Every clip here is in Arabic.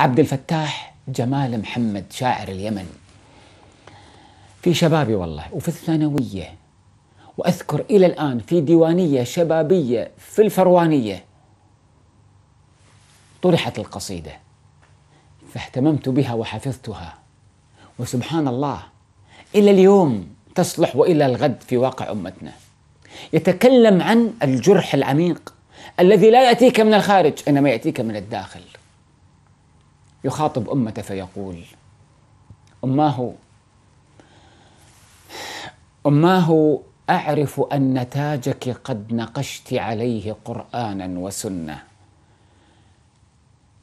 عبد الفتاح جمال محمد شاعر اليمن في شبابي والله وفي الثانوية وأذكر إلى الآن في ديوانية شبابية في الفروانية طرحت القصيدة فاهتممت بها وحفظتها وسبحان الله إلى اليوم تصلح وإلى الغد في واقع أمتنا يتكلم عن الجرح العميق الذي لا يأتيك من الخارج إنما يأتيك من الداخل يخاطب امته فيقول اماه اماه اعرف ان تاجك قد نقشت عليه قرانا وسنه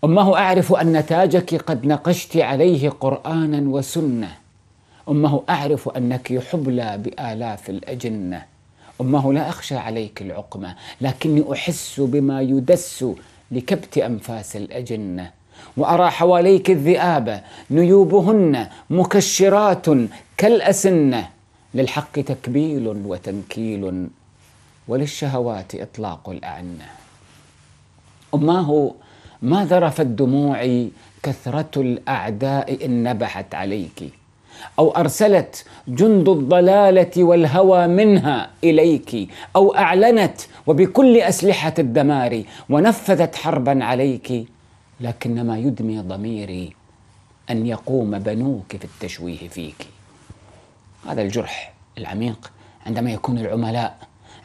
امه اعرف ان تاجك قد نقشت عليه قرانا وسنه امه اعرف انك حبلى بالاف الاجنه امه لا اخشى عليك العقمه لكني احس بما يدس لكبت انفاس الاجنه وأرى حواليك الذئاب نيوبهن مكشرات كالأسنة للحق تكبيل وتنكيل وللشهوات إطلاق الأعنة أماه ما ذرفت دموعي كثرة الأعداء إن نبحت عليك أو أرسلت جند الضلالة والهوى منها إليك أو أعلنت وبكل أسلحة الدمار ونفذت حربا عليك لكن ما يدمي ضميري أن يقوم بنوك في التشويه فيك هذا الجرح العميق عندما يكون العملاء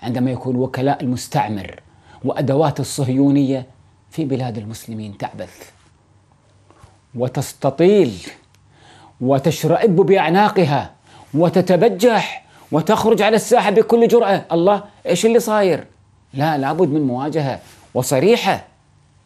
عندما يكون وكلاء المستعمر وأدوات الصهيونية في بلاد المسلمين تعبث وتستطيل وتشرئب بأعناقها وتتبجح وتخرج على الساحة بكل جرأة الله إيش اللي صاير لا لابد من مواجهة وصريحة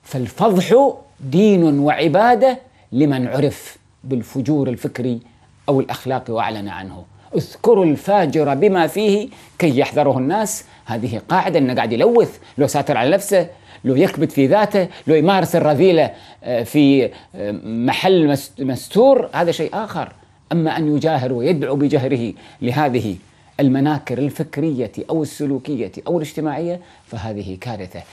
فالفضح دين وعباده لمن عرف بالفجور الفكري او الاخلاقي واعلن عنه اذكروا الفاجر بما فيه كي يحذره الناس هذه قاعده انه قاعد يلوث لو ساتر على نفسه لو يكبت في ذاته لو يمارس الرذيله آه، في آه، محل مستور هذا شيء اخر اما ان يجاهر ويدعو بجهره لهذه المناكر الفكريه او السلوكيه او الاجتماعيه فهذه كارثه